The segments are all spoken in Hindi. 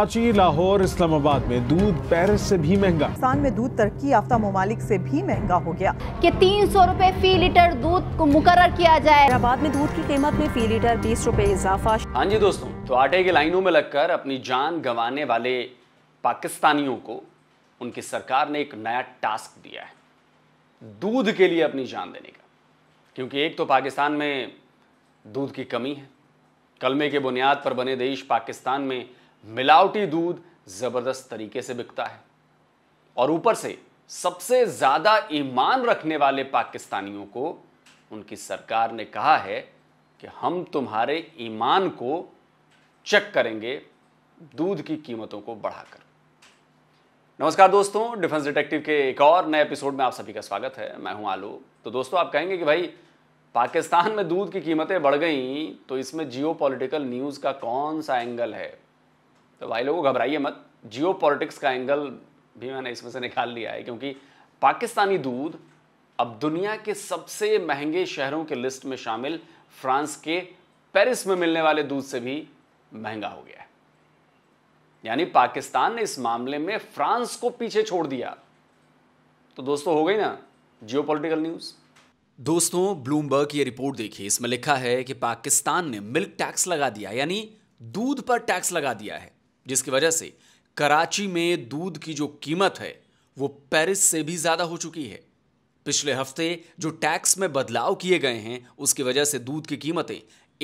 कराची लाहौर इस्लामाबाद में दूध पेरिस से भी महंगा पाकिस्तान में दूध तरक्की याफ्ता ममालिक से भी महंगा हो गया कि तीन सौ रूपए फी लीटर दूध को मुकर किया जाए हैदराबाद में दूध की कीमत में फी लीटर बीस रूपए इजाफा हाँ जी दोस्तों तो आटे की लाइनों में लगकर अपनी जान गंवाने वाले पाकिस्तानियों को उनकी सरकार ने एक नया टास्क दिया है दूध के लिए अपनी जान देने का क्योंकि एक तो पाकिस्तान में दूध की कमी है कलमे के बुनियाद पर बने देश पाकिस्तान में मिलावटी दूध ज़बरदस्त तरीके से बिकता है और ऊपर से सबसे ज़्यादा ईमान रखने वाले पाकिस्तानियों को उनकी सरकार ने कहा है कि हम तुम्हारे ईमान को चेक करेंगे दूध की कीमतों को बढ़ाकर नमस्कार दोस्तों डिफेंस डिटेक्टिव के एक और नए एपिसोड में आप सभी का स्वागत है मैं हूं आलो तो दोस्तों आप कहेंगे कि भाई पाकिस्तान में दूध की कीमतें बढ़ गई तो इसमें जियो न्यूज़ का कौन सा एंगल है तो भाई लोगों घबराइए मत जियो का एंगल भी मैंने इसमें से निकाल लिया है क्योंकि पाकिस्तानी दूध अब दुनिया के सबसे महंगे शहरों के लिस्ट में शामिल फ्रांस के पेरिस में मिलने वाले दूध से भी महंगा हो गया है यानी पाकिस्तान ने इस मामले में फ्रांस को पीछे छोड़ दिया तो दोस्तों हो गई ना जियो न्यूज़ दोस्तों ब्लूमबर्ग की रिपोर्ट देखिए इसमें लिखा है कि पाकिस्तान ने मिल्क टैक्स लगा दिया यानी दूध पर टैक्स लगा दिया है जिसकी वजह से कराची में दूध की जो कीमत है वो पेरिस से भी ज़्यादा हो चुकी है पिछले हफ्ते जो टैक्स में बदलाव किए गए हैं उसकी वजह से दूध की कीमतें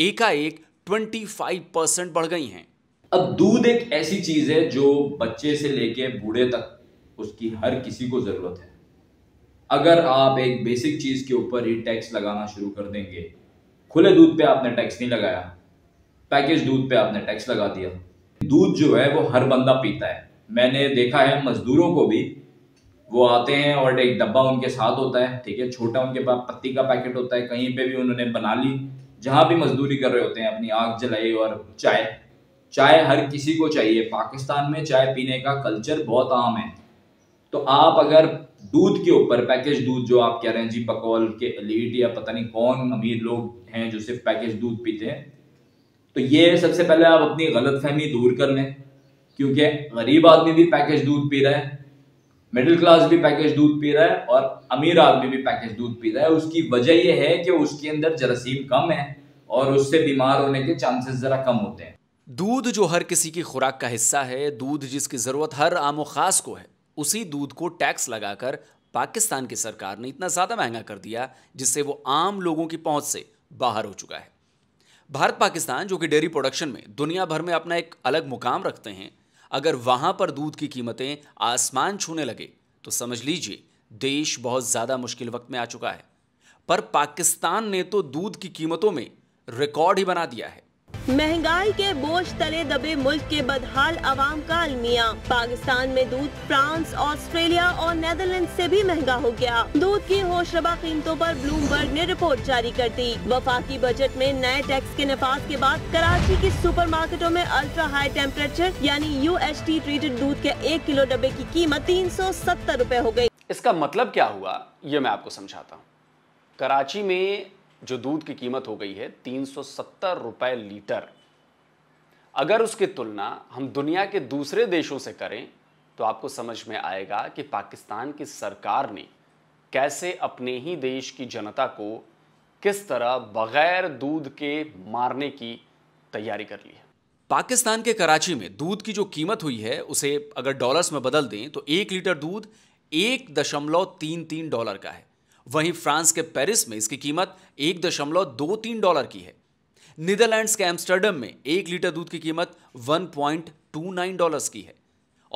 एकाएक ट्वेंटी फाइव परसेंट बढ़ गई हैं अब दूध एक ऐसी चीज़ है जो बच्चे से लेके बूढ़े तक उसकी हर किसी को ज़रूरत है अगर आप एक बेसिक चीज़ के ऊपर ही टैक्स लगाना शुरू कर देंगे खुले दूध पे आपने टैक्स नहीं लगाया पैकेज दूध पे आपने टैक्स लगा दिया दूध जो है वो हर बंदा पीता है मैंने देखा है मज़दूरों को भी वो आते हैं और एक डब्बा उनके साथ होता है ठीक है छोटा उनके पास पत्ती का पैकेट होता है कहीं पे भी उन्होंने बना ली जहाँ भी मजदूरी कर रहे होते हैं अपनी आग जलाई और चाय चाय हर किसी को चाहिए पाकिस्तान में चाय पीने का कल्चर बहुत आम है तो आप अगर दूध के ऊपर पैकेज दूध जो आप कह रहे हैं जी बकौल के लीड या पता नहीं कौन अमीर लोग हैं जो सिर्फ पैकेज दूध पीते हैं तो ये सबसे पहले आप अपनी गलत फहमी दूर कर लें क्योंकि गरीब आदमी भी पैकेज दूध पी रहा है मिडिल क्लास भी पैकेज दूध पी रहा है और अमीर आदमी भी पैकेज दूध पी रहा है उसकी वजह यह है कि उसके अंदर जरासीम कम है और उससे बीमार होने के चांसेस ज़रा कम होते हैं दूध जो हर किसी की खुराक का हिस्सा है दूध जिसकी ज़रूरत हर आम खास को है उसी दूध को टैक्स लगाकर पाकिस्तान की सरकार ने इतना ज़्यादा महंगा कर दिया जिससे वो आम लोगों की पहुंच से बाहर हो चुका है भारत पाकिस्तान जो कि डेयरी प्रोडक्शन में दुनिया भर में अपना एक अलग मुकाम रखते हैं अगर वहाँ पर दूध की कीमतें आसमान छूने लगे तो समझ लीजिए देश बहुत ज़्यादा मुश्किल वक्त में आ चुका है पर पाकिस्तान ने तो दूध की कीमतों में रिकॉर्ड ही बना दिया है महंगाई के बोझ तले दबे मुल्क के बदहाल आवाम का अलमिया पाकिस्तान में दूध फ्रांस ऑस्ट्रेलिया और नेदरलैंड से भी महंगा हो गया दूध की होशरबा कीमतों पर ब्लूमबर्ग ने रिपोर्ट जारी कर दी वफाकी बजट में नए टैक्स के नफाज के बाद कराची की सुपर मार्केटों में अल्ट्रा हाई टेम्परेचर यानी यू एस टी ट्रीटेड दूध के एक किलो डब्बे की कीमत तीन सौ सत्तर रूपए हो गयी इसका मतलब क्या हुआ ये मैं आपको समझाता हूँ कराची में जो दूध की कीमत हो गई है तीन सौ सत्तर रुपए लीटर अगर उसकी तुलना हम दुनिया के दूसरे देशों से करें तो आपको समझ में आएगा कि पाकिस्तान की सरकार ने कैसे अपने ही देश की जनता को किस तरह बगैर दूध के मारने की तैयारी कर ली है पाकिस्तान के कराची में दूध की जो कीमत हुई है उसे अगर डॉलर्स में बदल दें तो एक लीटर दूध एक दशमलव तीन तीन डॉलर का है वहीं फ्रांस के पेरिस में इसकी कीमत एक दशमलव दो तीन डॉलर की है नीदरलैंड्स के एम्स्टर्डम में एक लीटर दूध की कीमत 1.29 डॉलर्स की है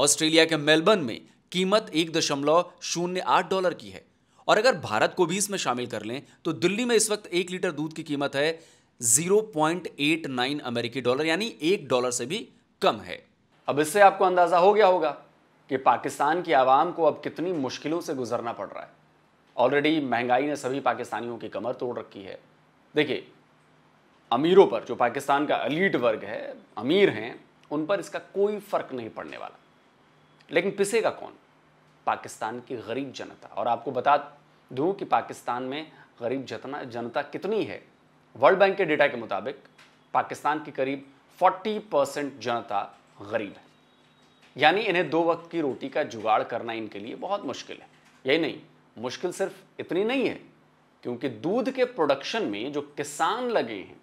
ऑस्ट्रेलिया के मेलबर्न में कीमत एक दशमलव शून्य आठ डॉलर की है और अगर भारत को भी इसमें शामिल कर लें तो दिल्ली में इस वक्त एक लीटर दूध की कीमत है 0.89 अमेरिकी डॉलर यानी एक डॉलर से भी कम है अब इससे आपको अंदाजा हो गया होगा कि पाकिस्तान की आवाम को अब कितनी मुश्किलों से गुजरना पड़ रहा है ऑलरेडी महंगाई ने सभी पाकिस्तानियों की कमर तोड़ रखी है देखिए अमीरों पर जो पाकिस्तान का अलीट वर्ग है अमीर हैं उन पर इसका कोई फर्क नहीं पड़ने वाला लेकिन पिसेगा कौन पाकिस्तान की गरीब जनता और आपको बता दूं कि पाकिस्तान में गरीब जतना जनता कितनी है वर्ल्ड बैंक के डेटा के मुताबिक पाकिस्तान की करीब 40 परसेंट जनता गरीब है यानी इन्हें दो वक्त की रोटी का जुगाड़ करना इनके लिए बहुत मुश्किल है यही नहीं मुश्किल सिर्फ इतनी नहीं है क्योंकि दूध के प्रोडक्शन में जो किसान लगे हैं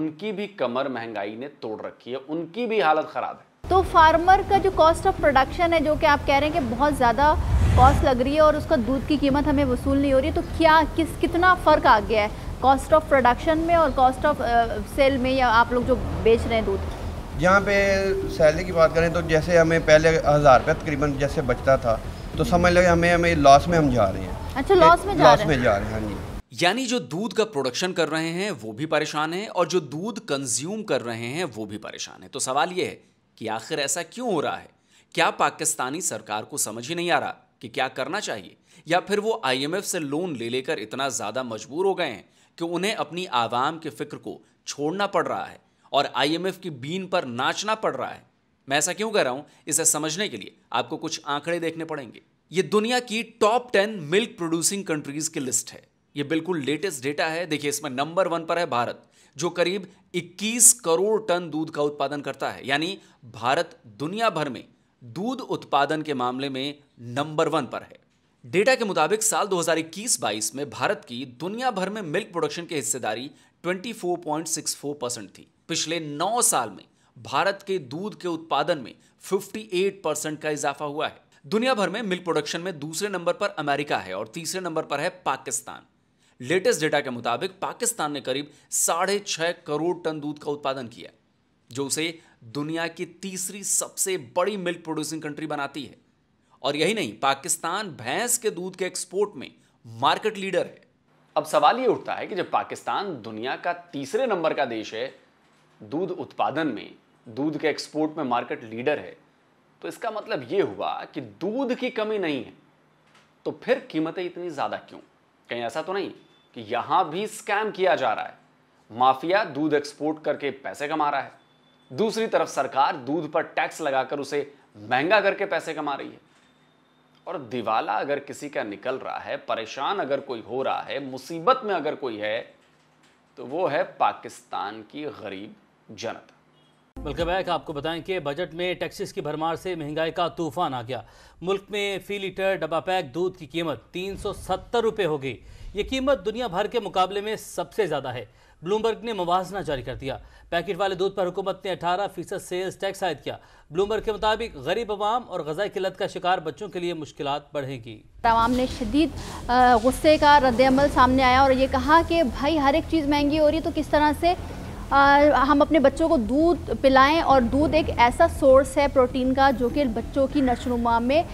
उनकी भी कमर महंगाई ने तोड़ रखी है उनकी भी हालत खराब है तो फार्मर का जो कॉस्ट ऑफ प्रोडक्शन है जो कि आप कह रहे हैं कि बहुत ज़्यादा कॉस्ट लग रही है और उसका दूध की कीमत हमें वसूल नहीं हो रही है तो क्या किस कितना फ़र्क आ गया है कॉस्ट ऑफ प्रोडक्शन में और कॉस्ट ऑफ सेल में या आप लोग जो बेच रहे हैं दूध यहाँ पे सैलरी की बात करें तो जैसे हमें पहले हज़ार रुपये तकरीबन जैसे बचता था तो समझ लगे हमें हमें लॉस में हम जा रहे हैं अच्छा लॉस में जा रहे हैं जा रहे हैं हाँ यानी जो दूध का प्रोडक्शन कर रहे हैं वो भी परेशान है और जो दूध कंज्यूम कर रहे हैं वो भी परेशान है तो सवाल ये है कि आखिर ऐसा क्यों हो रहा है क्या पाकिस्तानी सरकार को समझ ही नहीं आ रहा कि क्या करना चाहिए या फिर वो आईएमएफ से लोन ले लेकर इतना ज़्यादा मजबूर हो गए हैं कि उन्हें अपनी आवाम के फिक्र को छोड़ना पड़ रहा है और आई की बीन पर नाचना पड़ रहा है मैं ऐसा क्यों कर रहा हूं इसे समझने के लिए आपको कुछ आंकड़े देखने पड़ेंगे ये दुनिया की top ten milk producing countries की लिस्ट है ये बिल्कुल लेटेस्ट डेटा है देखिए इसमें नंबर वन पर है भारत जो करीब 21 करोड़ टन दूध का उत्पादन करता है यानी भारत दुनिया भर में दूध उत्पादन के मामले में नंबर वन पर है डेटा के मुताबिक साल 2021-22 में भारत की दुनिया भर में मिल्क प्रोडक्शन की हिस्सेदारी 24.64 परसेंट थी पिछले नौ साल में भारत के दूध के उत्पादन में 58 परसेंट का इजाफा हुआ है दुनिया भर में मिल्क प्रोडक्शन में दूसरे नंबर पर अमेरिका है और तीसरे नंबर पर है पाकिस्तान लेटेस्ट डेटा के मुताबिक पाकिस्तान ने करीब साढ़े छह करोड़ टन दूध का उत्पादन किया जो उसे दुनिया की तीसरी सबसे बड़ी मिल्क प्रोड्यूसिंग कंट्री बनाती है और यही नहीं पाकिस्तान भैंस के दूध के एक्सपोर्ट में मार्केट लीडर है अब सवाल ये उठता है कि जब पाकिस्तान दुनिया का तीसरे नंबर का देश है दूध उत्पादन में दूध के एक्सपोर्ट में मार्केट लीडर है तो इसका मतलब ये हुआ कि दूध की कमी नहीं है तो फिर कीमतें इतनी ज़्यादा क्यों कहीं ऐसा तो नहीं कि यहाँ भी स्कैम किया जा रहा है माफिया दूध एक्सपोर्ट करके पैसे कमा रहा है दूसरी तरफ सरकार दूध पर टैक्स लगाकर उसे महंगा करके पैसे कमा रही है और दिवाला अगर किसी का निकल रहा है परेशान अगर कोई हो रहा है मुसीबत में अगर कोई है तो वो है पाकिस्तान की गरीब जनता वेलकम बैक आपको बताएं कि बजट में टैक्सेस की भरमार से महंगाई का तूफान आ गया मुल्क में फी लीटर डब्बा पैक दूध की कीमत तीन सौ हो गई ये कीमत दुनिया भर के मुकाबले में सबसे ज़्यादा है ब्लूमबर्ग ने मुवजना जारी कर दिया पैकेट वाले दूध पर हुकूमत ने अठारह फीसद सेल्स टैक्स आयद किया ब्लूमबर्ग के मुताबिक गरीब आवाम और गजा किल्लत का शिकार बच्चों के लिए मुश्किल बढ़ेंगी आवाम ने शदीद गुस्से का अमल सामने आया और ये कहा कि भाई हर एक चीज़ महंगी हो रही है तो किस तरह से हम अपने बच्चों को दूध पिलाएं और दूध एक ऐसा सोर्स है प्रोटीन का जो कि बच्चों की नशोनुमा में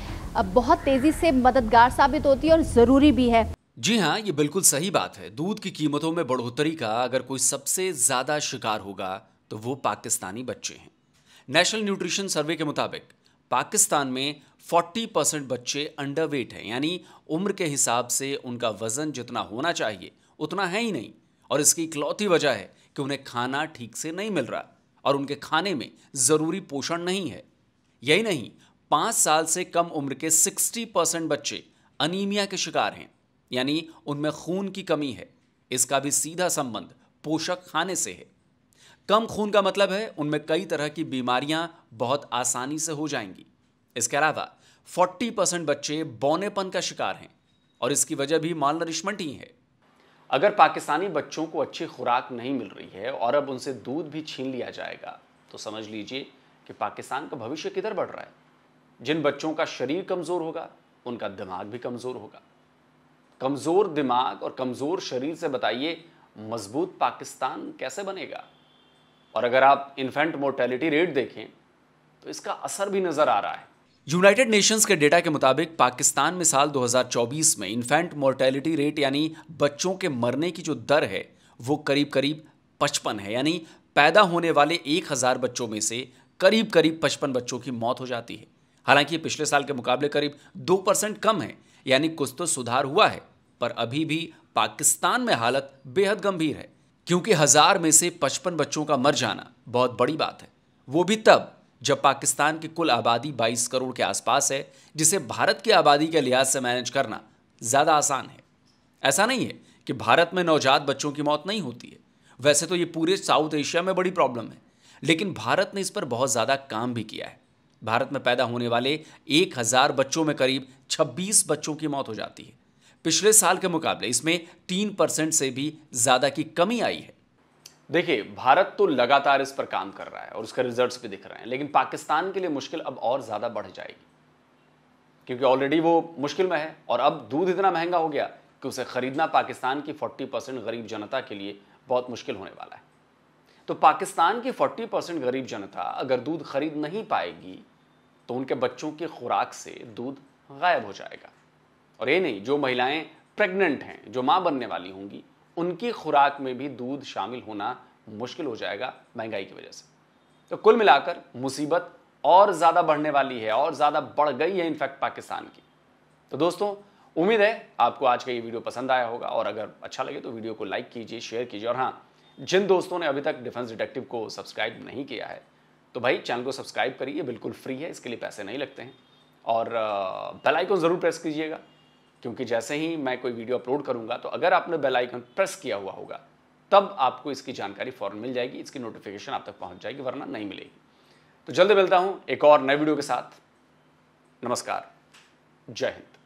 बहुत तेज़ी से मददगार साबित होती है और ज़रूरी भी है जी हाँ ये बिल्कुल सही बात है दूध की कीमतों में बढ़ोतरी का अगर कोई सबसे ज़्यादा शिकार होगा तो वो पाकिस्तानी बच्चे हैं नेशनल न्यूट्रिशन सर्वे के मुताबिक पाकिस्तान में 40 परसेंट बच्चे अंडरवेट हैं यानी उम्र के हिसाब से उनका वज़न जितना होना चाहिए उतना है ही नहीं और इसकी इकलौती वजह है कि उन्हें खाना ठीक से नहीं मिल रहा और उनके खाने में ज़रूरी पोषण नहीं है यही नहीं पाँच साल से कम उम्र के 60 परसेंट बच्चे अनीमिया के शिकार हैं यानी उनमें खून की कमी है इसका भी सीधा संबंध पोषक खाने से है कम खून का मतलब है उनमें कई तरह की बीमारियां बहुत आसानी से हो जाएंगी इसके अलावा 40 परसेंट बच्चे बौनेपन का शिकार हैं और इसकी वजह भी माल नरिशमेंट ही है अगर पाकिस्तानी बच्चों को अच्छी खुराक नहीं मिल रही है और अब उनसे दूध भी छीन लिया जाएगा तो समझ लीजिए कि पाकिस्तान का भविष्य किधर बढ़ रहा है जिन बच्चों का शरीर कमज़ोर होगा उनका दिमाग भी कमज़ोर होगा कमज़ोर दिमाग और कमज़ोर शरीर से बताइए मजबूत पाकिस्तान कैसे बनेगा और अगर आप इन्फेंट मोर्टेलिटी रेट देखें तो इसका असर भी नज़र आ रहा है यूनाइटेड नेशंस के डेटा के मुताबिक पाकिस्तान में साल 2024 में इन्फेंट मोर्टेलिटी रेट यानी बच्चों के मरने की जो दर है वो करीब करीब पचपन है यानी पैदा होने वाले एक हज़ार बच्चों में से करीब करीब पचपन बच्चों की मौत हो जाती है हालांकि पिछले साल के मुकाबले करीब दो परसेंट कम है यानी कुछ तो सुधार हुआ है पर अभी भी पाकिस्तान में हालत बेहद गंभीर है क्योंकि हज़ार में से पचपन बच्चों का मर जाना बहुत बड़ी बात है वो भी तब जब पाकिस्तान की कुल आबादी 22 करोड़ के आसपास है जिसे भारत की आबादी के लिहाज से मैनेज करना ज़्यादा आसान है ऐसा नहीं है कि भारत में नवजात बच्चों की मौत नहीं होती है वैसे तो ये पूरे साउथ एशिया में बड़ी प्रॉब्लम है लेकिन भारत ने इस पर बहुत ज़्यादा काम भी किया है भारत में पैदा होने वाले एक हज़ार बच्चों में करीब छब्बीस बच्चों की मौत हो जाती है पिछले साल के मुकाबले इसमें तीन परसेंट से भी ज़्यादा की कमी आई है देखिए भारत तो लगातार इस पर काम कर रहा है और उसके रिजल्ट्स भी दिख रहे हैं लेकिन पाकिस्तान के लिए मुश्किल अब और ज़्यादा बढ़ जाएगी क्योंकि ऑलरेडी वो मुश्किल में है और अब दूध इतना महंगा हो गया कि उसे ख़रीदना पाकिस्तान की 40 परसेंट गरीब जनता के लिए बहुत मुश्किल होने वाला है तो पाकिस्तान की 40 परसेंट गरीब जनता अगर दूध खरीद नहीं पाएगी तो उनके बच्चों की खुराक से दूध गायब हो जाएगा और ये नहीं जो महिलाएं प्रेग्नेंट हैं जो माँ बनने वाली होंगी उनकी खुराक में भी दूध शामिल होना मुश्किल हो जाएगा महंगाई की वजह से तो कुल मिलाकर मुसीबत और ज़्यादा बढ़ने वाली है और ज़्यादा बढ़ गई है इनफैक्ट पाकिस्तान की तो दोस्तों उम्मीद है आपको आज का ये वीडियो पसंद आया होगा और अगर अच्छा लगे तो वीडियो को लाइक कीजिए शेयर कीजिए और हाँ जिन दोस्तों ने अभी तक डिफेंस डिटेक्टिव को सब्सक्राइब नहीं किया है तो भाई चैनल को सब्सक्राइब करिए बिल्कुल फ्री है इसके लिए पैसे नहीं लगते हैं और बेल आइकन ज़रूर प्रेस कीजिएगा क्योंकि जैसे ही मैं कोई वीडियो अपलोड करूंगा तो अगर आपने बेल आइकन प्रेस किया हुआ होगा तब आपको इसकी जानकारी फ़ौरन मिल जाएगी इसकी नोटिफिकेशन आप तक पहुंच जाएगी वरना नहीं मिलेगी तो जल्द मिलता हूं एक और नए वीडियो के साथ नमस्कार जय हिंद